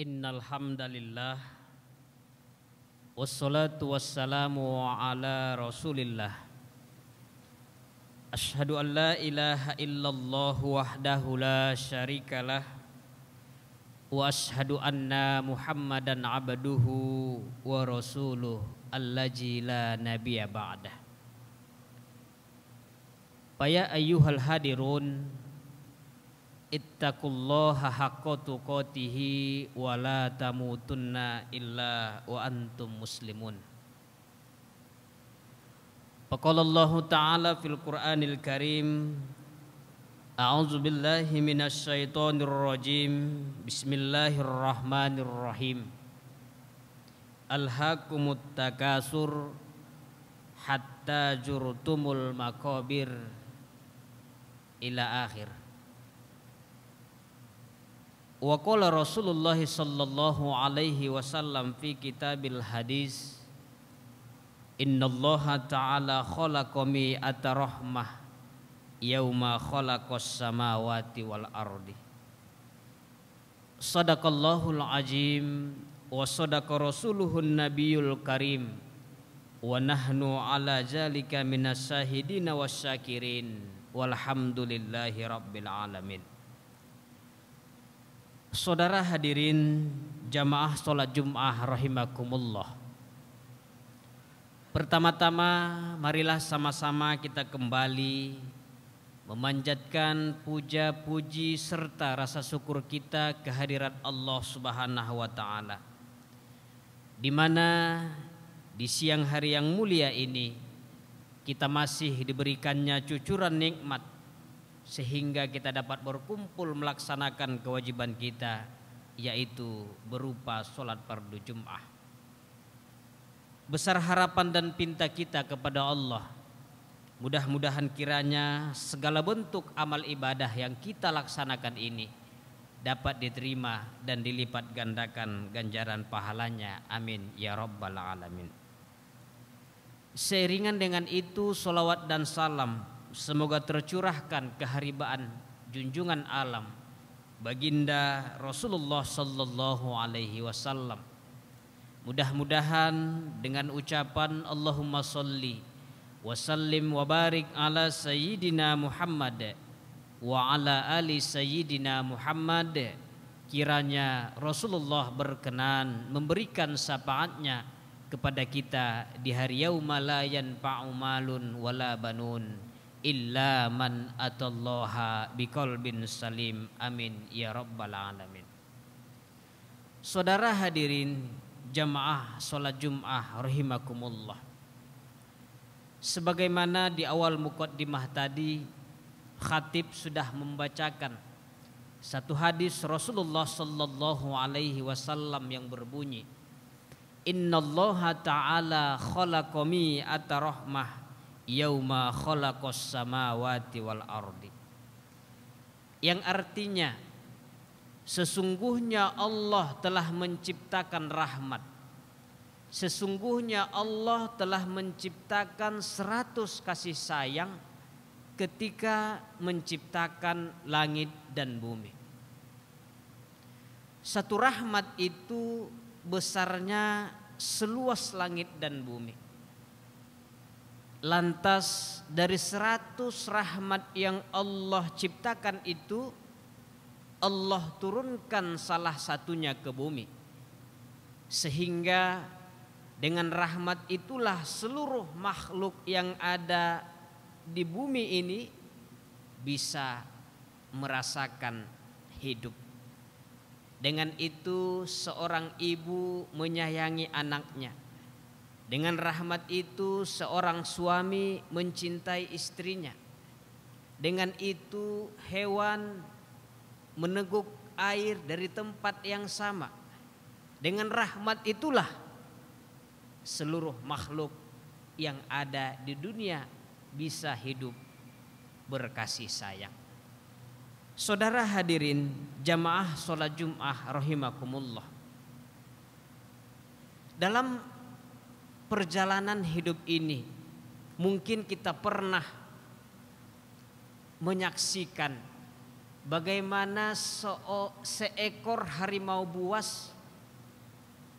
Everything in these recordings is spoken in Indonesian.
Innal hamdalillah wassalatu wassalamu ala Rasulillah Ashhadu an la ilaha illallah wahdahu la syarikalah wa ashhadu anna Muhammadan abduhu wa rasuluh allazi la nabiyya ba'dah. Faya ayyuhal hadirun Ittaqullaha haqqa tuqatihi wa la tamutunna illa wa antum muslimun. Faqala Allah Ta'ala fil Qur'anil Karim A'udzu billahi minasy syaithanir rajim. Bismillahirrahmanirrahim. Alhaakumut takasur hatta jurtumul makabir ila akhir. Wa qala Rasulullah sallallahu alaihi wasallam fi kitabil hadis Innallaha ta'ala khalaqa mi'ata rahmah yauma khalaqas samawati wal ardi Sadaqallahul ajim wa sadaqa rasuluhun nabiyul karim wa nahnu ala zalika minas syahidina wasyakirin walhamdulillahi rabbil alamin Saudara hadirin jamaah sholat Jum'ah rahimakumullah. Pertama-tama marilah sama-sama kita kembali memanjatkan puja-puji serta rasa syukur kita kehadirat Allah Subhanahu wa taala. Di mana di siang hari yang mulia ini kita masih diberikannya cucuran nikmat sehingga kita dapat berkumpul melaksanakan kewajiban kita yaitu berupa sholat fardu Jum'ah. Besar harapan dan pinta kita kepada Allah. Mudah-mudahan kiranya segala bentuk amal ibadah yang kita laksanakan ini dapat diterima dan dilipat gandakan ganjaran pahalanya. Amin ya rabbal alamin. Seiringan dengan itu solawat dan salam Semoga tercurahkan keharibaan junjungan alam baginda Rasulullah sallallahu alaihi wasallam. Mudah-mudahan dengan ucapan Allahumma salli wa sallim wa barik ala sayyidina Muhammad wa ala ali sayyidina Muhammad kiranya Rasulullah berkenan memberikan syafaatnya kepada kita di hari yauma la yanfa'u malun wala banun illa man atallaha biqalbin salim amin ya rabbal alamin Saudara hadirin jamaah sholat Jum'ah rahimakumullah Sebagaimana di awal mukaddimah tadi khatib sudah membacakan satu hadis Rasulullah sallallahu alaihi wasallam yang berbunyi Innallaha ta'ala khalaqami atarahmah yauma khalaqas samawati wal ardi yang artinya sesungguhnya Allah telah menciptakan rahmat sesungguhnya Allah telah menciptakan seratus kasih sayang ketika menciptakan langit dan bumi satu rahmat itu besarnya seluas langit dan bumi Lantas dari seratus rahmat yang Allah ciptakan itu Allah turunkan salah satunya ke bumi Sehingga dengan rahmat itulah seluruh makhluk yang ada di bumi ini Bisa merasakan hidup Dengan itu seorang ibu menyayangi anaknya dengan rahmat itu seorang suami mencintai istrinya. Dengan itu hewan meneguk air dari tempat yang sama. Dengan rahmat itulah seluruh makhluk yang ada di dunia bisa hidup berkasih sayang. Saudara hadirin jamaah sholat Jum'ah rahimakumullah. Dalam perjalanan hidup ini mungkin kita pernah menyaksikan bagaimana seekor harimau buas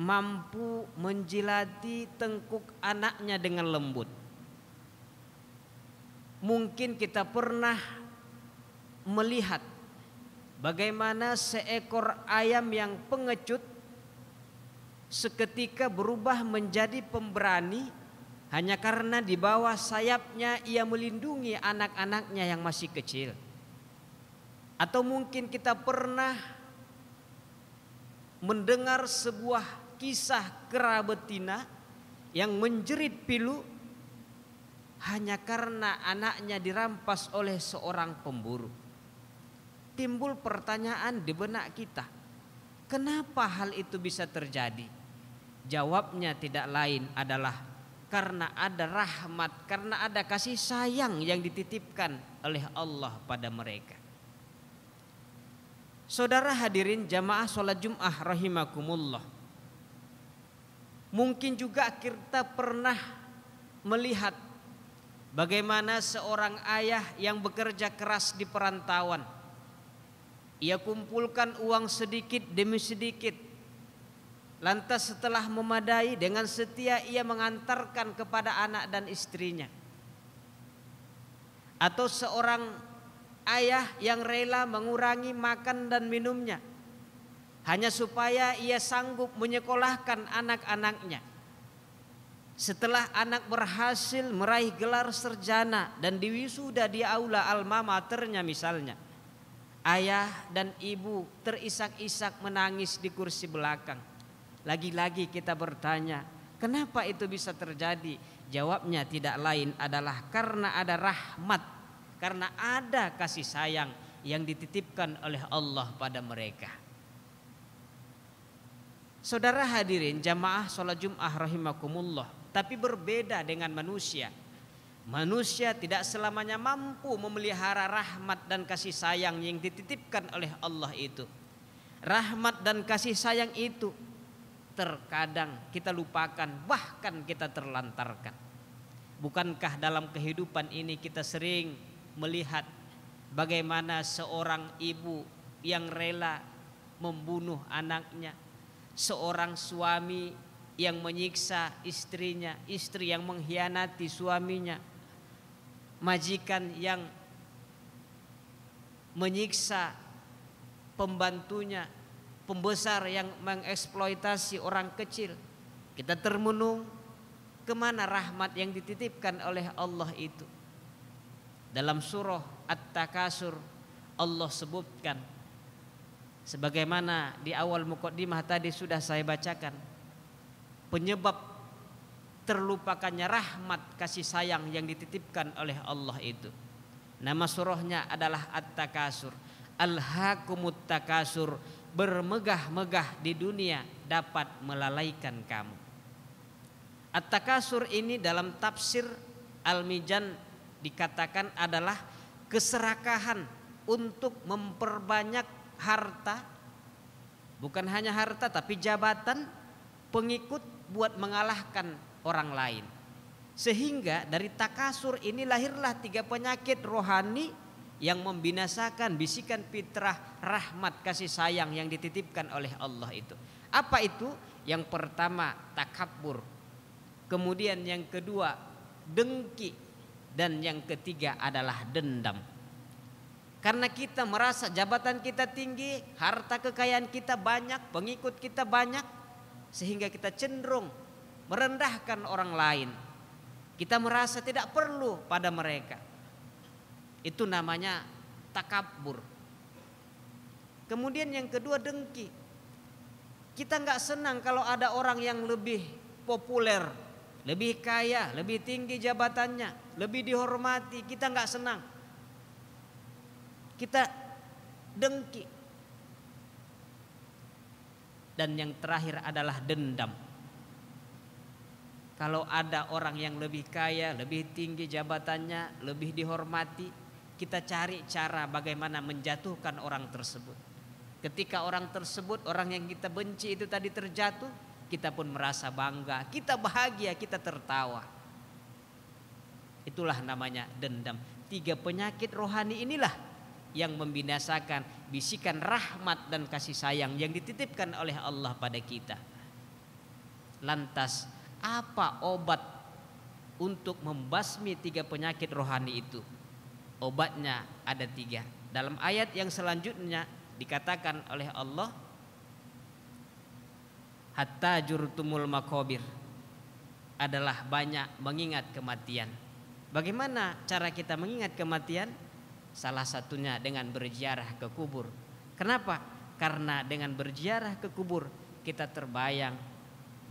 mampu menjilati tengkuk anaknya dengan lembut. Mungkin kita pernah melihat bagaimana seekor ayam yang pengecut seketika berubah menjadi pemberani hanya karena di bawah sayapnya ia melindungi anak-anaknya yang masih kecil. Atau mungkin kita pernah mendengar sebuah kisah kera betina yang menjerit pilu hanya karena anaknya dirampas oleh seorang pemburu. Timbul pertanyaan di benak kita, kenapa hal itu bisa terjadi? Jawabnya tidak lain adalah karena ada rahmat, karena ada kasih sayang yang dititipkan oleh Allah pada mereka. Saudara hadirin jamaah sholat jum'ah rahimakumullah. Mungkin juga kita pernah melihat bagaimana seorang ayah yang bekerja keras di perantauan. Ia kumpulkan uang sedikit demi sedikit Lantas setelah memadai dengan setia ia mengantarkan kepada anak dan istrinya. Atau seorang ayah yang rela mengurangi makan dan minumnya. Hanya supaya ia sanggup menyekolahkan anak-anaknya. Setelah anak berhasil meraih gelar serjana dan diwisuda di aula alma maternya misalnya. Ayah dan ibu terisak-isak menangis di kursi belakang lagi-lagi kita bertanya, kenapa itu bisa terjadi? Jawabnya tidak lain adalah karena ada rahmat, karena ada kasih sayang yang dititipkan oleh Allah pada mereka. Saudara hadirin jamaah sholat jum'ah rahimakumullah. Tapi berbeda dengan manusia. Manusia tidak selamanya mampu memelihara rahmat dan kasih sayang yang dititipkan oleh Allah itu. Rahmat dan kasih sayang itu terkadang kita lupakan, bahkan kita terlantarkan. Bukankah dalam kehidupan ini kita sering melihat bagaimana seorang ibu yang rela membunuh anaknya, seorang suami yang menyiksa istrinya, istri yang mengkhianati suaminya, majikan yang menyiksa pembantunya, pembesar yang mengeksploitasi orang kecil. Kita termenung kemana rahmat yang dititipkan oleh Allah itu. Dalam surah At-Takasur Allah sebutkan sebagaimana di awal mukaddimah tadi sudah saya bacakan penyebab terlupakannya rahmat kasih sayang yang dititipkan oleh Allah itu. Nama surahnya adalah At-Takasur. Al-Hakumut Takasur bermegah-megah di dunia dapat melalaikan kamu. At-takasur ini dalam tafsir Al-Mijan dikatakan adalah keserakahan untuk memperbanyak harta bukan hanya harta tapi jabatan pengikut buat mengalahkan orang lain. Sehingga dari takasur ini lahirlah tiga penyakit rohani yang membinasakan bisikan fitrah rahmat kasih sayang yang dititipkan oleh Allah itu. Apa itu? Yang pertama takabur. Kemudian yang kedua dengki dan yang ketiga adalah dendam. Karena kita merasa jabatan kita tinggi, harta kekayaan kita banyak, pengikut kita banyak sehingga kita cenderung merendahkan orang lain. Kita merasa tidak perlu pada mereka itu namanya takabur. Kemudian yang kedua dengki. Kita nggak senang kalau ada orang yang lebih populer, lebih kaya, lebih tinggi jabatannya, lebih dihormati. Kita nggak senang. Kita dengki. Dan yang terakhir adalah dendam. Kalau ada orang yang lebih kaya, lebih tinggi jabatannya, lebih dihormati, kita cari cara bagaimana menjatuhkan orang tersebut. Ketika orang tersebut, orang yang kita benci itu tadi terjatuh, kita pun merasa bangga, kita bahagia, kita tertawa. Itulah namanya dendam. Tiga penyakit rohani inilah yang membinasakan bisikan rahmat dan kasih sayang yang dititipkan oleh Allah pada kita. Lantas, apa obat untuk membasmi tiga penyakit rohani itu? Obatnya ada tiga. Dalam ayat yang selanjutnya dikatakan oleh Allah hatta jurutumul makobir adalah banyak mengingat kematian. Bagaimana cara kita mengingat kematian? Salah satunya dengan berziarah ke kubur. Kenapa? Karena dengan berziarah ke kubur kita terbayang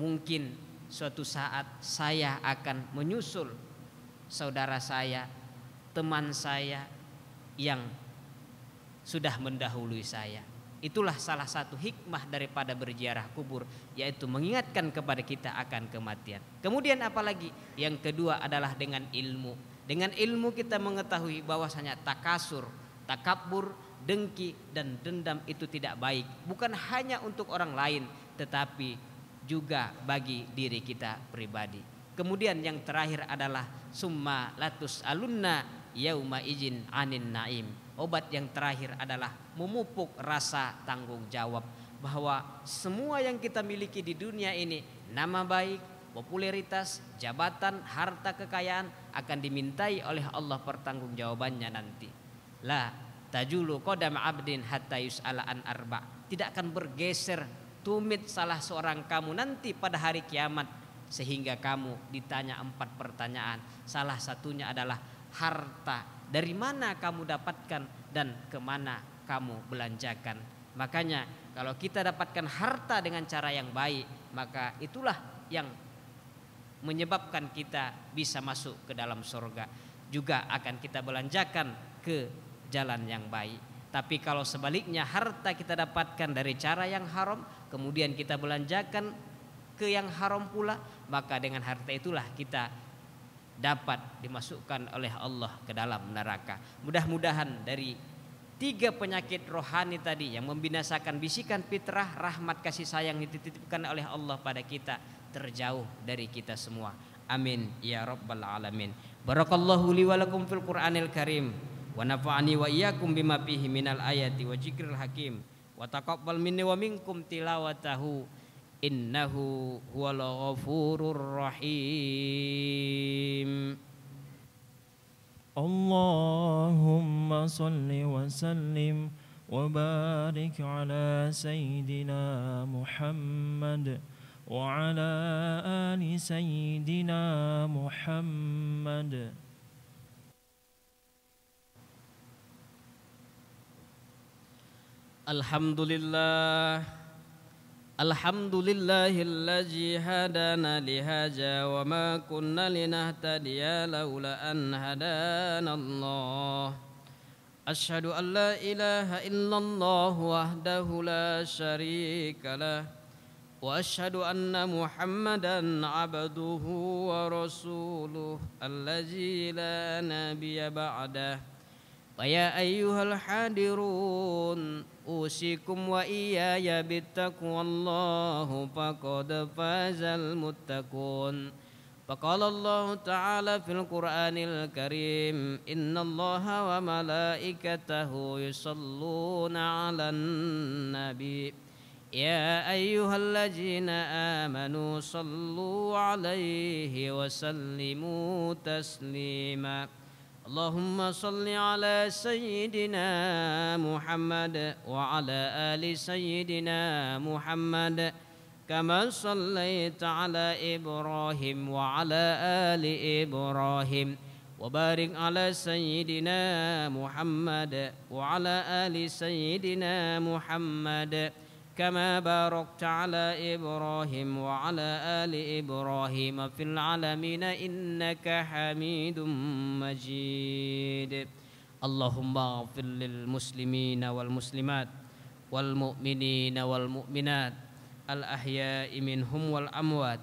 mungkin suatu saat saya akan menyusul saudara saya teman saya yang sudah mendahului saya. Itulah salah satu hikmah daripada berziarah kubur yaitu mengingatkan kepada kita akan kematian. Kemudian apalagi yang kedua adalah dengan ilmu. Dengan ilmu kita mengetahui bahwasanya takasur, takabur, dengki dan dendam itu tidak baik bukan hanya untuk orang lain tetapi juga bagi diri kita pribadi. Kemudian yang terakhir adalah summa latus alunna yauma izin anin naim. Obat yang terakhir adalah memupuk rasa tanggung jawab bahwa semua yang kita miliki di dunia ini nama baik, popularitas, jabatan, harta kekayaan akan dimintai oleh Allah pertanggungjawabannya nanti. La tajulu kodam abdin hatta yus'ala an arba. Tidak akan bergeser tumit salah seorang kamu nanti pada hari kiamat sehingga kamu ditanya empat pertanyaan. Salah satunya adalah harta. Dari mana kamu dapatkan dan kemana kamu belanjakan. Makanya kalau kita dapatkan harta dengan cara yang baik, maka itulah yang menyebabkan kita bisa masuk ke dalam surga. Juga akan kita belanjakan ke jalan yang baik. Tapi kalau sebaliknya harta kita dapatkan dari cara yang haram, kemudian kita belanjakan ke yang haram pula, maka dengan harta itulah kita dapat dimasukkan oleh Allah ke dalam neraka. Mudah-mudahan dari tiga penyakit rohani tadi yang membinasakan bisikan fitrah rahmat kasih sayang dititipkan oleh Allah pada kita terjauh dari kita semua. Amin ya rabbal alamin. Barakallahu li wa lakum fil Qur'anil Karim wa nafa'ani wa iyyakum bima fihi minal ayati wa zikril hakim wa taqabbal minni wa minkum tilawatahu إنه هو الغفور الرحيم اللهم صل وسلم وبارك على سيدنا محمد وعلى آل سيدنا محمد الحمد لله الحمد لله الذي هدانا لهذا وما كنا لنهتدي لولا أن هدانا الله أشهد أن لا إله إلا الله وحده لا شريك له وأشهد أن محمدا عبده ورسوله الذي لا نبي بعده ويا أيها الحاضرون أوصيكم وإياي بالتقوى الله فقد فاز المتقون فقال الله تعالى في القرآن الكريم إن الله وملائكته يصلون على النبي يا أيها الذين آمنوا صلوا عليه وسلموا تسليماً اللهم صل على سيدنا محمد وعلى آل سيدنا محمد كما صليت على إبراهيم وعلى آل إبراهيم وبارك على سيدنا محمد وعلى آل سيدنا محمد كما باركت على إبراهيم وعلى آل إبراهيم في العالمين إنك حميد مجيد اللهم اغفر للمسلمين والمسلمات والمؤمنين والمؤمنات الأحياء منهم والأموات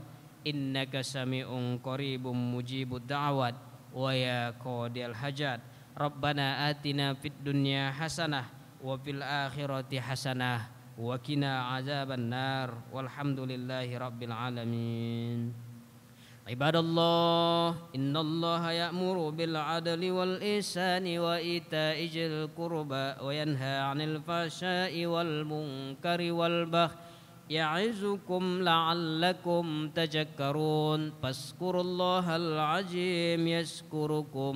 إنك سميع قريب مجيب الدعوات ويا قاضي الحاجات ربنا آتنا في الدنيا حسنة وفي الآخرة حسنة وقنا عذاب النار والحمد لله رب العالمين عباد الله إن الله يأمر بالعدل والإحسان وإيتاء ذي القربى وينهى عن الفحشاء والمنكر والبغي يعزكم لعلكم تذكرون فاذكروا الله العظيم يذكركم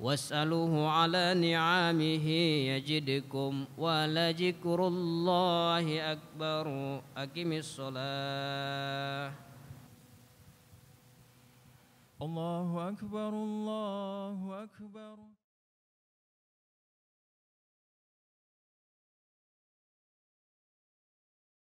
واسألوه على نعمه يجدكم ولذكر الله أكبر أقم الصلاة الله أكبر الله أكبر